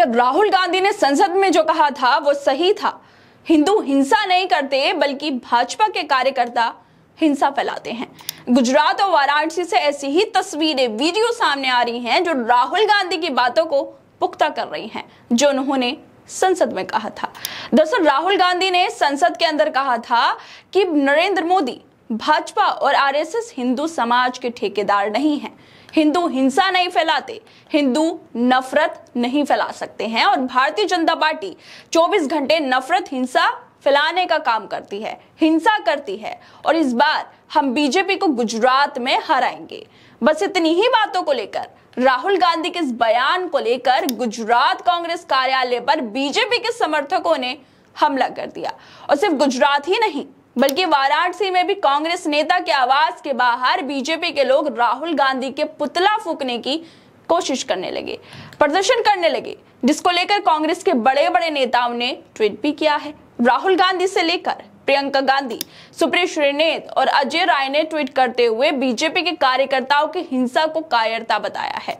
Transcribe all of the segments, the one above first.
कि राहुल गांधी ने संसद में जो कहा था वो सही था हिंदू हिंसा नहीं करते बल्कि भाजपा के कार्यकर्ता हिंसा फैलाते हैं गुजरात और वाराणसी से ऐसी ही तस्वीरें वीडियो सामने आ रही हैं जो राहुल गांधी की बातों को पुख्ता कर रही हैं जो उन्होंने संसद में कहा था दरअसल राहुल गांधी ने संसद के अंदर कहा था कि नरेंद्र मोदी भाजपा और आरएसएस हिंदू समाज के ठेकेदार नहीं हैं हिंदू हिंसा नहीं फैलाते हिंदू नफरत नहीं फैला सकते हैं और भारतीय जनता पार्टी 24 घंटे नफरत हिंसा फैलाने का काम करती है हिंसा करती है और इस बार हम बीजेपी को गुजरात में हराएंगे बस इतनी ही बातों को लेकर राहुल गांधी के इस बयान को लेकर गुजरात कांग्रेस कार्यालय पर बीजेपी के समर्थकों ने हमला कर दिया और सिर्फ गुजरात ही नहीं बल्कि वाराणसी में भी कांग्रेस नेता के आवास के बाहर बीजेपी के लोग राहुल गांधी के पुतला फूकने की कोशिश करने लगे प्रदर्शन करने लगे जिसको लेकर कांग्रेस के बड़े बड़े नेताओं ने ट्वीट भी किया है राहुल गांधी से लेकर प्रियंका गांधी सुप्रिय श्रीनेत और अजय राय ने ट्वीट करते हुए बीजेपी के कार्यकर्ताओं की हिंसा को कायरता बताया है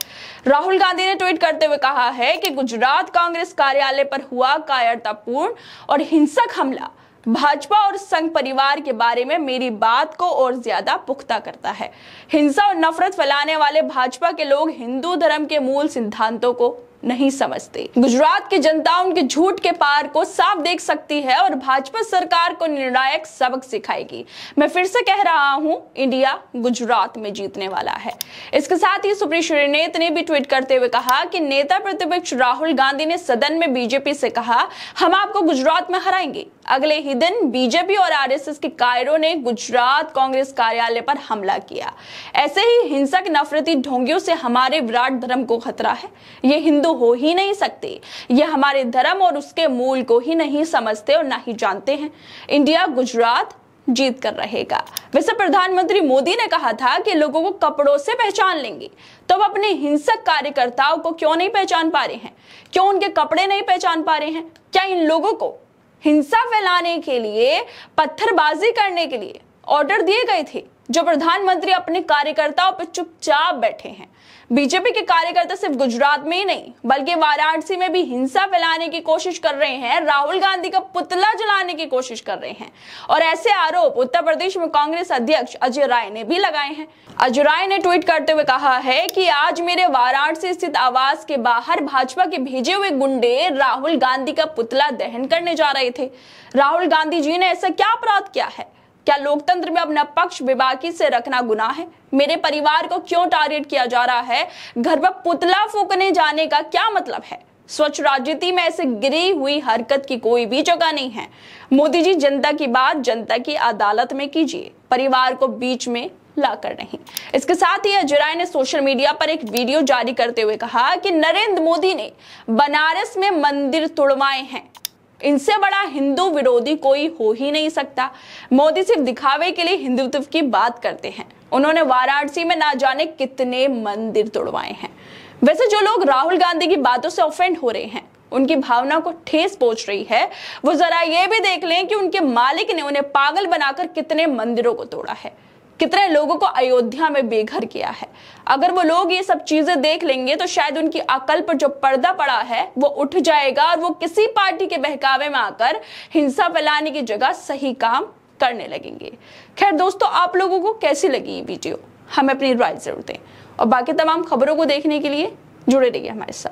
राहुल गांधी ने ट्वीट करते हुए कहा है कि गुजरात कांग्रेस कार्यालय पर हुआ कायरतापूर्ण और हिंसक हमला भाजपा और संघ परिवार के बारे में मेरी बात को और ज्यादा पुख्ता करता है हिंसा और नफरत फैलाने वाले भाजपा के लोग हिंदू धर्म के मूल सिद्धांतों को नहीं समझते गुजरात की जनता उनके झूठ के पार को साफ देख सकती है और भाजपा सरकार को निर्णायक सबक सिखाएगी मैं फिर से कह रहा हूं इंडिया गुजरात में जीतने वाला है इसके साथ ही सुप्री श्रीनेत ने भी ट्वीट करते हुए कहा कि नेता प्रतिपक्ष राहुल गांधी ने सदन में बीजेपी से कहा हम आपको गुजरात में हराएंगे अगले ही दिन बीजेपी और आरएसएस के कायरों ने गुजरात कांग्रेस कार्यालय पर हमला किया ऐसे ही हिंसक नफरती ढोंगियों से हमारे विराट धर्म को खतरा है ये हिंदू तो हो ही नहीं सकती ये हमारे धर्म और उसके मूल को ही नहीं समझते और ना ही जानते हैं इंडिया गुजरात जीत कर रहेगा वैसे प्रधानमंत्री मोदी ने कहा था कि लोगों को कपड़ों से पहचान लेंगे तो अब अपने हिंसक कार्यकर्ताओं को क्यों नहीं पहचान पा रहे हैं क्यों उनके कपड़े नहीं पहचान पा रहे हैं क्या इन लोगों को हिंसा फैलाने के लिए पत्थरबाजी करने के लिए ऑर्डर दिए गए थे जो प्रधानमंत्री अपने कार्यकर्ताओं पर चुपचाप बैठे हैं बीजेपी के कार्यकर्ता सिर्फ गुजरात में ही नहीं बल्कि वाराणसी में भी हिंसा फैलाने की कोशिश कर रहे हैं राहुल गांधी का पुतला जलाने की कोशिश कर रहे हैं और ऐसे आरोप उत्तर प्रदेश में कांग्रेस अध्यक्ष अजय राय ने भी लगाए हैं अजय राय ने ट्वीट करते हुए कहा है कि आज मेरे वाराणसी स्थित आवास के बाहर भाजपा के भेजे हुए गुंडे राहुल गांधी का पुतला दहन करने जा रहे थे राहुल गांधी जी ने ऐसा क्या अपराध किया है क्या लोकतंत्र में अपना पक्ष बेबाकी से रखना गुना है मेरे परिवार को क्यों टारगेट किया जा रहा है घर पर पुतला फूकने जाने का क्या मतलब है स्वच्छ राजनीति में ऐसे गिरी हुई हरकत की कोई भी जगह नहीं है मोदी जी जनता की बात जनता की अदालत में कीजिए परिवार को बीच में लाकर नहीं इसके साथ ही अजराय ने सोशल मीडिया पर एक वीडियो जारी करते हुए कहा कि नरेंद्र मोदी ने बनारस में मंदिर तोड़वाए हैं इनसे बड़ा हिंदू विरोधी कोई हो ही नहीं सकता मोदी सिर्फ दिखावे के लिए हिंदुत्व की बात करते हैं उन्होंने वाराणसी में ना जाने कितने मंदिर तोड़वाए हैं वैसे जो लोग राहुल गांधी की बातों से ऑफेंड हो रहे हैं उनकी भावना को ठेस पहुंच रही है वो जरा ये भी देख लें कि उनके मालिक ने उन्हें पागल बनाकर कितने मंदिरों को तोड़ा है कितने लोगों को अयोध्या में बेघर किया है अगर वो लोग ये सब चीजें देख लेंगे तो शायद उनकी अकल पर जो पर्दा पड़ा है वो उठ जाएगा और वो किसी पार्टी के बहकावे में आकर हिंसा फैलाने की जगह सही काम करने लगेंगे खैर दोस्तों आप लोगों को कैसी लगी ये वीडियो हमें अपनी राय जरूर दें और बाकी तमाम खबरों को देखने के लिए जुड़े रहिए हमारे साथ